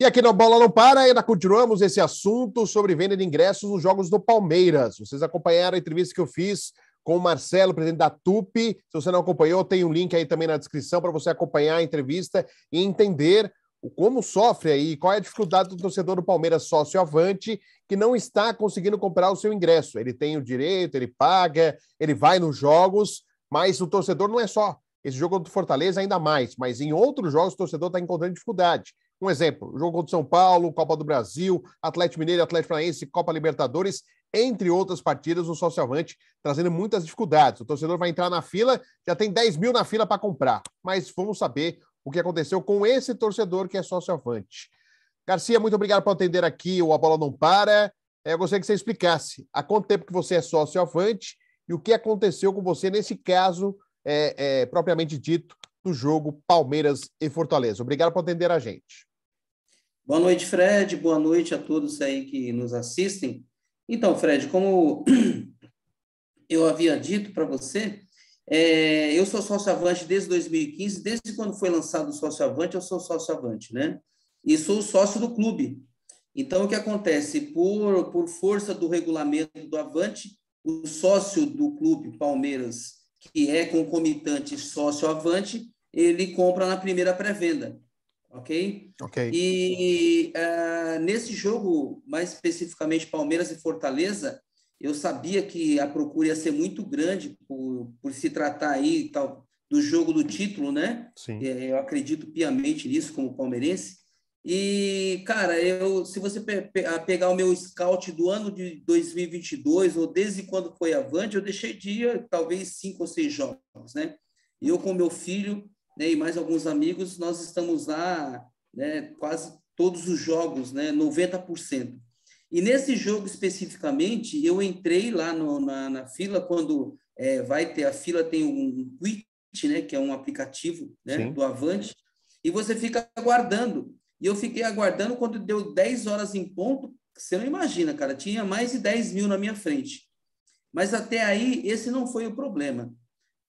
E aqui na Bola Não Para, ainda continuamos esse assunto sobre venda de ingressos nos Jogos do Palmeiras. Vocês acompanharam a entrevista que eu fiz com o Marcelo, presidente da TUP. Se você não acompanhou, tem um link aí também na descrição para você acompanhar a entrevista e entender como sofre aí, qual é a dificuldade do torcedor do Palmeiras sócio avante que não está conseguindo comprar o seu ingresso. Ele tem o direito, ele paga, ele vai nos jogos, mas o torcedor não é só. Esse jogo do Fortaleza ainda mais, mas em outros jogos o torcedor está encontrando dificuldade. Um exemplo, jogo contra o São Paulo, Copa do Brasil, Atlético Mineiro, Atlético Paranaense, Copa Libertadores, entre outras partidas, o Socialvante trazendo muitas dificuldades. O torcedor vai entrar na fila, já tem 10 mil na fila para comprar. Mas vamos saber o que aconteceu com esse torcedor que é Socialvante. Garcia, muito obrigado por atender aqui o A Bola Não Para. É, eu gostaria que você explicasse há quanto tempo que você é Socialvante e o que aconteceu com você nesse caso, é, é, propriamente dito, do jogo Palmeiras e Fortaleza. Obrigado por atender a gente. Boa noite, Fred. Boa noite a todos aí que nos assistem. Então, Fred, como eu havia dito para você, é, eu sou sócio avante desde 2015, desde quando foi lançado o sócio avante, eu sou sócio avante, né? E sou sócio do clube. Então, o que acontece? Por, por força do regulamento do avante, o sócio do clube Palmeiras, que é concomitante sócio avante, ele compra na primeira pré-venda ok? Ok. E uh, nesse jogo, mais especificamente Palmeiras e Fortaleza, eu sabia que a procura ia ser muito grande por, por se tratar aí tal, do jogo do título, né? Sim. Eh, eu acredito piamente nisso como palmeirense. E, cara, eu, se você pe ah, pegar o meu scout do ano de 2022, ou desde quando foi avante, eu deixei de ir, talvez cinco ou seis jogos, né? Eu com meu filho, né, e mais alguns amigos, nós estamos lá né, quase todos os jogos, né, 90%. E nesse jogo especificamente, eu entrei lá no, na, na, fila, quando é, vai ter, a fila tem um quit, né, que é um aplicativo né, do Avante, e você fica aguardando. E eu fiquei aguardando quando deu 10 horas em ponto, você não imagina, cara, tinha mais de 10 mil na minha frente. Mas até aí, esse não foi o problema,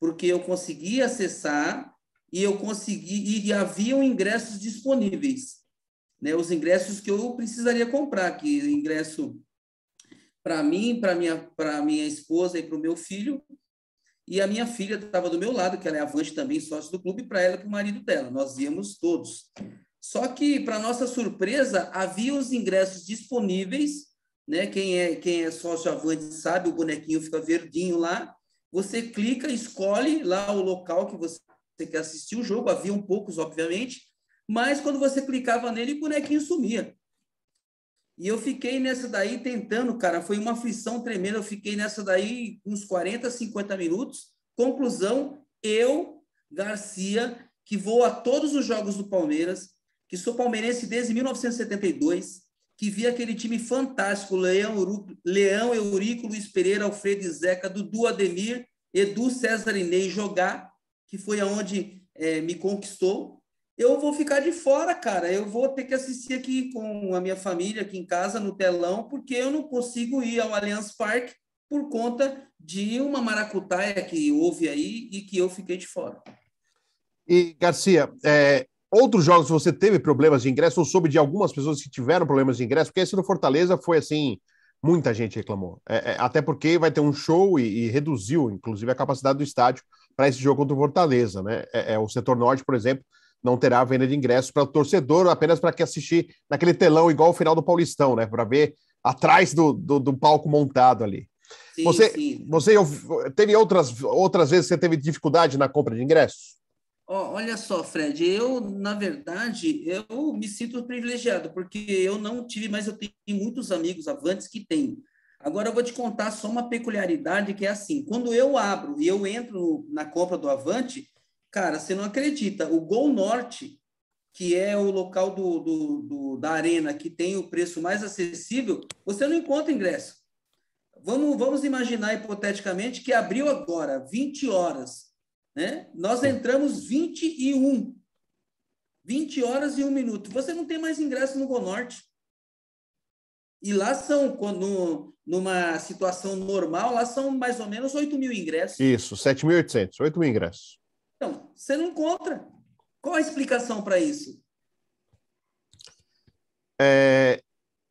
porque eu consegui acessar e eu consegui e, haviam ingressos disponíveis, né? Os ingressos que eu precisaria comprar, que ingresso para mim, para minha para minha esposa e para o meu filho. E a minha filha estava do meu lado, que ela é avante também, sócio do clube, para ela e para o marido dela. Nós íamos todos. Só que, para nossa surpresa, havia os ingressos disponíveis, né? Quem é quem é sócio avante sabe, o bonequinho fica verdinho lá. Você clica, escolhe lá o local que você que assistir o jogo, havia um poucos, obviamente, mas quando você clicava nele, o bonequinho sumia. E eu fiquei nessa daí tentando, cara, foi uma aflição tremenda. Eu fiquei nessa daí uns 40, 50 minutos. Conclusão, eu, Garcia, que vou a todos os jogos do Palmeiras, que sou palmeirense desde 1972, que vi aquele time fantástico, Leão, Uru, Leão Eurico, Luiz Pereira, Alfredo e Zeca, Dudu Ademir, Edu César Ney jogar, que foi aonde é, me conquistou, eu vou ficar de fora, cara. Eu vou ter que assistir aqui com a minha família, aqui em casa, no telão, porque eu não consigo ir ao Allianz Parque por conta de uma maracutaia que houve aí e que eu fiquei de fora. E, Garcia, é, outros jogos você teve problemas de ingresso ou soube de algumas pessoas que tiveram problemas de ingresso? Porque esse no Fortaleza foi assim, muita gente reclamou. É, é, até porque vai ter um show e, e reduziu, inclusive, a capacidade do estádio para esse jogo contra o Fortaleza, né? É, é, o setor norte, por exemplo, não terá venda de ingressos para o torcedor, apenas para que assistir naquele telão igual o final do Paulistão, né? Para ver atrás do, do, do, palco montado ali. Sim, você, sim. você teve outras, outras vezes que você teve dificuldade na compra de ingressos? Olha só, Fred, eu, na verdade, eu me sinto privilegiado, porque eu não tive, mas eu tenho muitos amigos avantes que têm. Agora eu vou te contar só uma peculiaridade que é assim, quando eu abro e eu entro na compra do Avante, cara, você não acredita, o Gol Norte, que é o local do, do, do da arena que tem o preço mais acessível, você não encontra ingresso. Vamos, vamos imaginar hipoteticamente que abriu agora, 20 horas, né? Nós entramos 21, 20 horas e 1 minuto. Você não tem mais ingresso no Gol Norte. E lá são, quando, numa situação normal, lá são mais ou menos 8 mil ingressos. Isso, 7.800, 8 mil ingressos. Então, você não encontra. Qual a explicação para isso? É,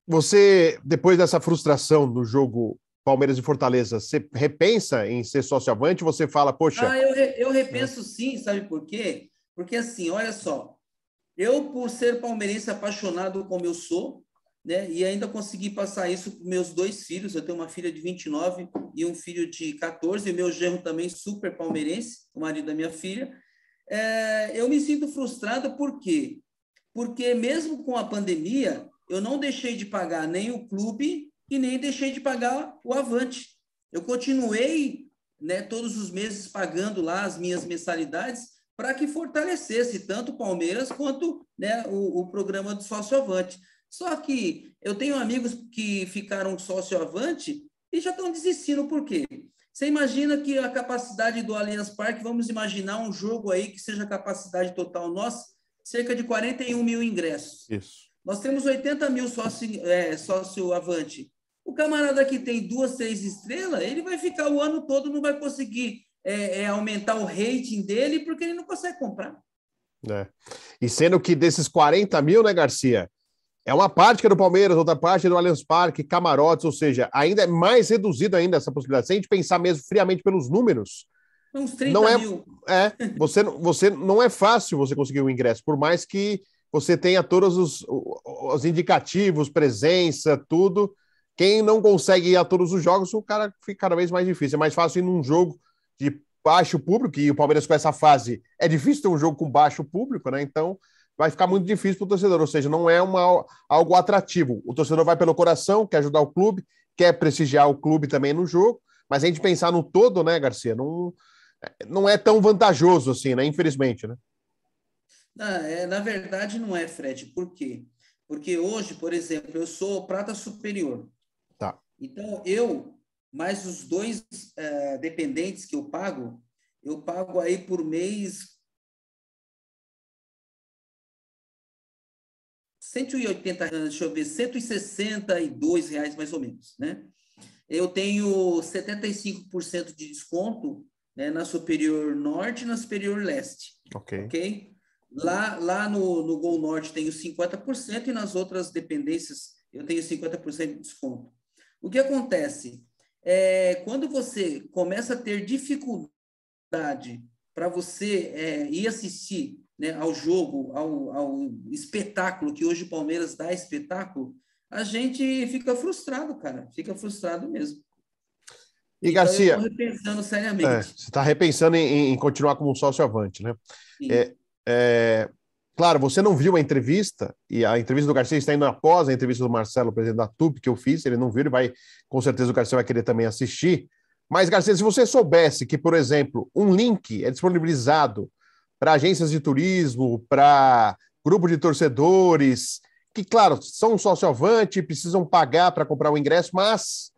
você, depois dessa frustração no jogo Palmeiras e Fortaleza, você repensa em ser sócio-avante? Você fala, poxa... Ah, eu, eu repenso né? sim, sabe por quê? Porque assim, olha só, eu, por ser palmeirense apaixonado como eu sou, né? E ainda consegui passar isso para meus dois filhos. Eu tenho uma filha de 29 e um filho de 14. e Meu genro também super palmeirense, o marido da minha filha. É, eu me sinto frustrada por quê? Porque mesmo com a pandemia, eu não deixei de pagar nem o clube e nem deixei de pagar o Avante. Eu continuei, né, todos os meses pagando lá as minhas mensalidades para que fortalecesse tanto o Palmeiras quanto né, o, o programa do Sócio Avante. Só que eu tenho amigos que ficaram sócio avante e já estão desistindo, por quê? Você imagina que a capacidade do Allianz Parque, vamos imaginar um jogo aí que seja a capacidade total nossa, cerca de 41 mil ingressos. Isso. Nós temos 80 mil sócio, é, sócio avante. O camarada que tem duas, três estrelas, ele vai ficar o ano todo, não vai conseguir é, é, aumentar o rating dele porque ele não consegue comprar. É. E sendo que desses 40 mil, né, Garcia? É uma parte que é do Palmeiras, outra parte é do Allianz Parque, camarotes, ou seja, ainda é mais reduzida ainda essa possibilidade. Se a gente pensar mesmo friamente pelos números, uns 30 não é, mil. É, você, você não é fácil você conseguir o um ingresso, por mais que você tenha todos os, os indicativos, presença, tudo. Quem não consegue ir a todos os jogos, o cara fica cada vez mais difícil. É mais fácil ir num jogo de baixo público, e o Palmeiras com essa fase é difícil ter um jogo com baixo público, né? Então, vai ficar muito difícil para o torcedor, ou seja, não é uma, algo atrativo. O torcedor vai pelo coração, quer ajudar o clube, quer prestigiar o clube também no jogo, mas a gente pensar no todo, né, Garcia, não, não é tão vantajoso assim, né, infelizmente, né? Na, é, na verdade, não é, Fred. Por quê? Porque hoje, por exemplo, eu sou prata superior. Tá. Então, eu, mais os dois é, dependentes que eu pago, eu pago aí por mês 180, eh, deixa eu ver, 162 reais mais ou menos, né? Eu tenho 75% de desconto né, na Superior Norte e na Superior Leste. Ok. okay? Lá, lá no, no Gol Norte tenho 50% e nas outras dependências eu tenho 50% de desconto. O que acontece? É, quando você começa a ter dificuldade para você é, ir assistir né, ao jogo, ao, ao espetáculo que hoje o Palmeiras dá espetáculo, a gente fica frustrado, cara, fica frustrado mesmo. E então, Garcia, está repensando seriamente. É, você está repensando em, em, continuar como um sócio avante, né? É, é, claro, você não viu a entrevista e a entrevista do Garcia está indo após a entrevista do Marcelo, presidente da TUP, que eu fiz. Ele não viu, ele vai com certeza o Garcia vai querer também assistir. Mas Garcia, se você soubesse que, por exemplo, um link é disponibilizado para agências de turismo, para grupo de torcedores, que, claro, são socioavante, precisam pagar para comprar o ingresso, mas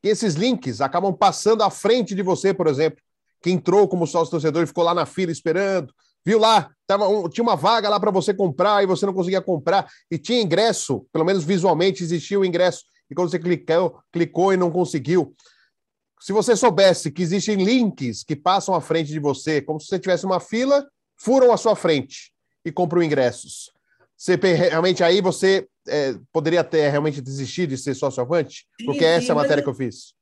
esses links acabam passando à frente de você, por exemplo, que entrou como sócio torcedor e ficou lá na fila esperando, viu lá, tava um, tinha uma vaga lá para você comprar e você não conseguia comprar, e tinha ingresso, pelo menos visualmente existia o ingresso, e quando você clicou, clicou e não conseguiu. Se você soubesse que existem links que passam à frente de você, como se você tivesse uma fila furam à sua frente e compram ingressos. Você realmente aí você é, poderia ter realmente desistido de ser sócio avante? Porque sim, essa é a matéria que eu fiz.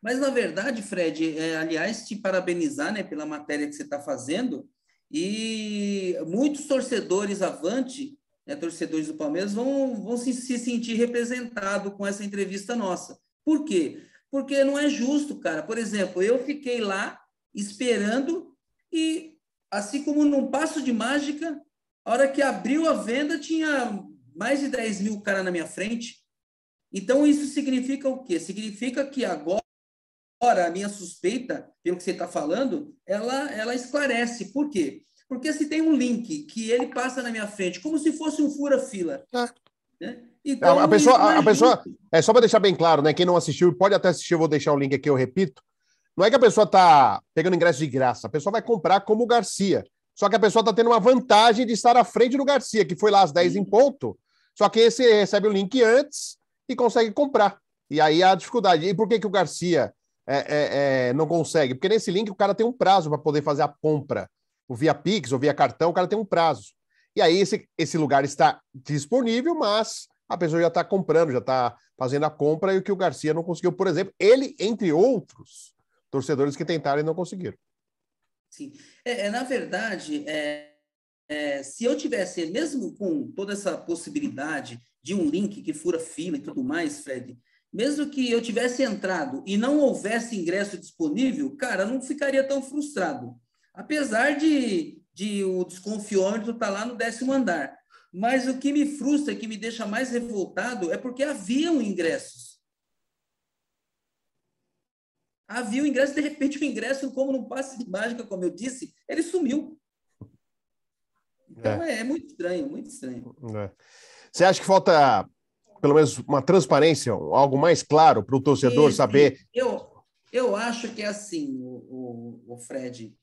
Mas na verdade, Fred, é, aliás, te parabenizar né, pela matéria que você está fazendo. E muitos torcedores avante, né, torcedores do Palmeiras, vão, vão se, se sentir representados com essa entrevista nossa. Por quê? Porque não é justo, cara. Por exemplo, eu fiquei lá esperando e Assim como num passo de mágica, a hora que abriu a venda, tinha mais de 10 mil caras na minha frente. Então, isso significa o quê? Significa que agora a minha suspeita, pelo que você está falando, ela, ela esclarece. Por quê? Porque se tem um link que ele passa na minha frente, como se fosse um fura-fila. É. Né? Então, é, a, pessoa, a, a pessoa, é só para deixar bem claro, né? Quem não assistiu, pode até assistir, eu vou deixar o link aqui, eu repito. Não é que a pessoa está pegando ingresso de graça, a pessoa vai comprar como o Garcia. Só que a pessoa está tendo uma vantagem de estar à frente do Garcia, que foi lá às 10 em uhum. ponto. Só que esse recebe o link antes e consegue comprar. E aí a dificuldade. E por que, que o Garcia é, é, é, não consegue? Porque nesse link o cara tem um prazo para poder fazer a compra. Ou via Pix ou via cartão, o cara tem um prazo. E aí esse, esse lugar está disponível, mas a pessoa já está comprando, já está fazendo a compra, e o que o Garcia não conseguiu, por exemplo, ele, entre outros, torcedores que tentaram e não conseguiram. Sim. É, é na verdade, é, é, se eu tivesse, mesmo com toda essa possibilidade de um link que fura fila e tudo mais, Fred, mesmo que eu tivesse entrado e não houvesse ingresso disponível, cara, não ficaria tão frustrado. Apesar de, de o desconfiômetro estar tá lá no décimo andar. Mas o que me frustra, que me deixa mais revoltado, é porque haviam ingressos havia o ingresso, de repente o ingresso, como num passe de mágica, como eu disse, ele sumiu. Então é, é, é muito estranho, muito estranho. É. Você acha que falta, pelo menos, uma transparência, algo mais claro para o torcedor saber? Eu, eu acho que é assim, o, o, o Fred.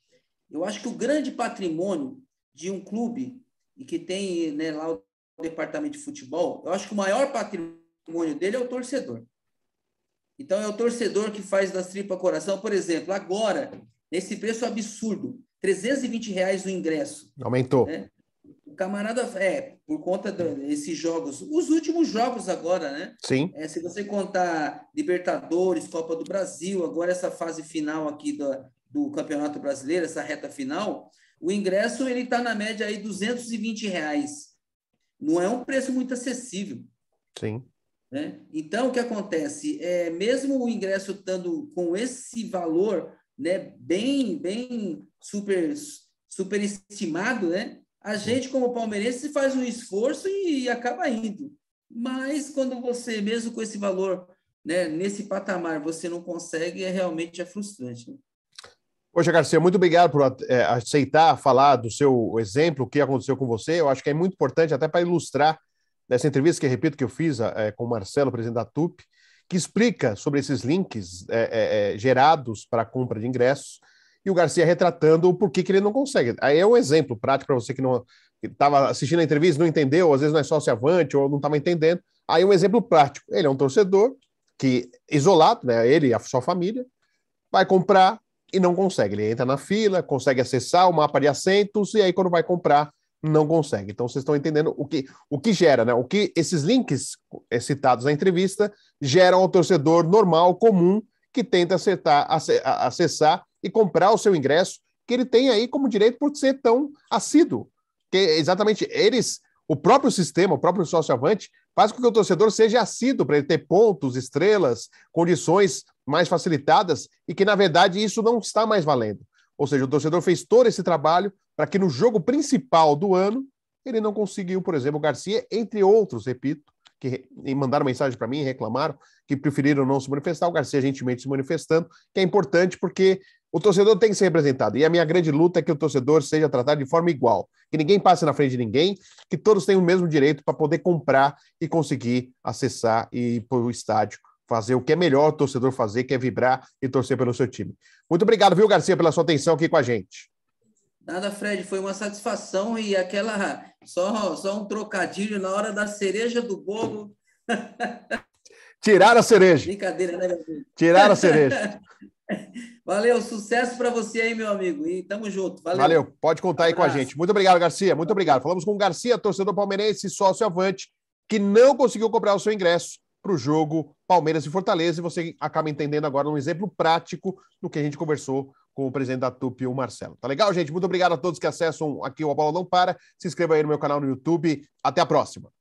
Eu acho que o grande patrimônio de um clube e que tem né, lá o departamento de futebol, eu acho que o maior patrimônio dele é o torcedor. Então, é o torcedor que faz das tripas coração. Por exemplo, agora, nesse preço absurdo, 320 reais o ingresso. Aumentou. Né? O camarada, é, por conta desses jogos, os últimos jogos agora, né? Sim. É, se você contar Libertadores, Copa do Brasil, agora essa fase final aqui do Campeonato Brasileiro, essa reta final, o ingresso ele está na média aí 220 reais. Não é um preço muito acessível. Sim. Né? Então, o que acontece? é Mesmo o ingresso estando com esse valor né, bem, bem super, super estimado, né? a gente, como palmeirense, faz um esforço e, e acaba indo. Mas quando você, mesmo com esse valor, né, nesse patamar, você não consegue, é realmente é frustrante. Né? Poxa, Garcia, muito obrigado por é, aceitar falar do seu exemplo, o que aconteceu com você. Eu acho que é muito importante até para ilustrar nessa entrevista que repito que eu fiz é, com o Marcelo, presidente da TUP, que explica sobre esses links é, é, é gerados para compra de ingressos e o Garcia retratando o porquê que ele não consegue. Aí é um exemplo prático para você que não estava assistindo a entrevista, não entendeu, às vezes não é sócio avante ou não estava entendendo. Aí um exemplo prático. Ele é um torcedor que isolado, né, ele e a sua família, vai comprar e não consegue. Ele entra na fila, consegue acessar o mapa de assentos e aí quando vai comprar não consegue. Então vocês estão entendendo o que, o que gera, né? O que esses links citados na entrevista geram ao torcedor normal, comum, que tenta acertar, acessar e comprar o seu ingresso, que ele tem aí como direito por ser tão assíduo. Que exatamente eles, o próprio sistema, o próprio sócio avante, faz com que o torcedor seja assíduo para ele ter pontos, estrelas, condições mais facilitadas e que, na verdade, isso não está mais valendo. Ou seja, o torcedor fez todo esse trabalho, para que no jogo principal do ano ele não conseguiu, por exemplo, o Garcia, entre outros, repito, que mandaram mensagem para mim, reclamaram, que preferiram não se manifestar, o Garcia gentilmente se manifestando, que é importante porque o torcedor tem que ser representado. E a minha grande luta é que o torcedor seja tratado de forma igual, que ninguém passe na frente de ninguém, que todos tenham o mesmo direito para poder comprar e conseguir acessar e ir para o estádio fazer o que é melhor o torcedor fazer, que é vibrar e torcer pelo seu time. Muito obrigado, viu, Garcia, pela sua atenção aqui com a gente. Nada, Fred, foi uma satisfação e aquela só, só um trocadilho na hora da cereja do bolo. Tirar a cereja. Brincadeira, né, meu amigo? Tirar a cereja. Valeu, sucesso para você aí, meu amigo. E tamo junto. Valeu. Valeu. Pode contar um aí com a gente. Muito obrigado, Garcia. Muito obrigado. Falamos com o Garcia, torcedor palmeirense e sócio avante, que não conseguiu comprar o seu ingresso para o jogo Palmeiras e Fortaleza. E você acaba entendendo agora um exemplo prático do que a gente conversou com o presidente da TUP, o Marcelo. Tá legal, gente? Muito obrigado a todos que acessam aqui o A Bola Não Para. Se inscreva aí no meu canal no YouTube. Até a próxima.